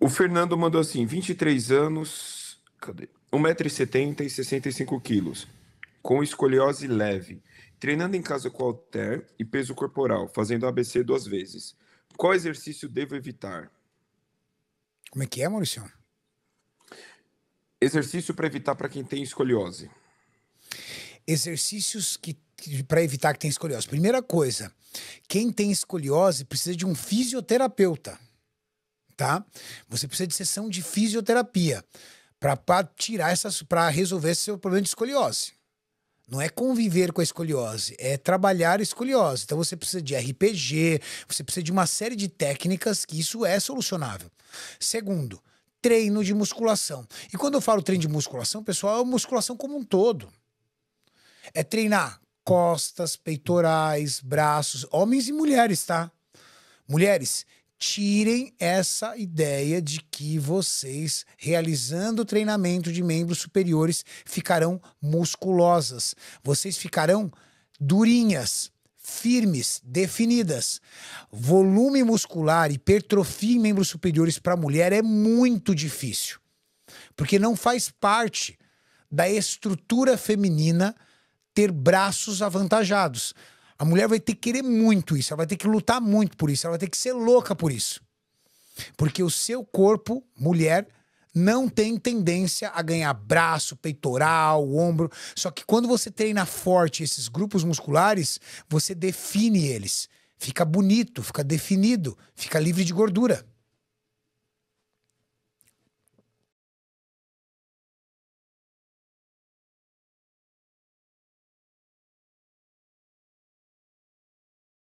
O Fernando mandou assim: 23 anos, cadê? 1,70m e 65 quilos, com escoliose leve, treinando em casa com alter e peso corporal, fazendo ABC duas vezes. Qual exercício devo evitar? Como é que é, Maurício? Exercício para evitar para quem tem escoliose. Exercícios que para evitar que tem escoliose. Primeira coisa, quem tem escoliose precisa de um fisioterapeuta tá? Você precisa de sessão de fisioterapia para tirar essas, para resolver seu problema de escoliose. Não é conviver com a escoliose, é trabalhar a escoliose. Então você precisa de RPG, você precisa de uma série de técnicas que isso é solucionável. Segundo, treino de musculação. E quando eu falo treino de musculação, pessoal, é musculação como um todo. É treinar costas, peitorais, braços, homens e mulheres, tá? Mulheres, tirem essa ideia de que vocês, realizando o treinamento de membros superiores, ficarão musculosas. Vocês ficarão durinhas, firmes, definidas. Volume muscular, hipertrofia em membros superiores para mulher é muito difícil, porque não faz parte da estrutura feminina ter braços avantajados. A mulher vai ter que querer muito isso, ela vai ter que lutar muito por isso, ela vai ter que ser louca por isso. Porque o seu corpo, mulher, não tem tendência a ganhar braço, peitoral, ombro. Só que quando você treina forte esses grupos musculares, você define eles. Fica bonito, fica definido, fica livre de gordura.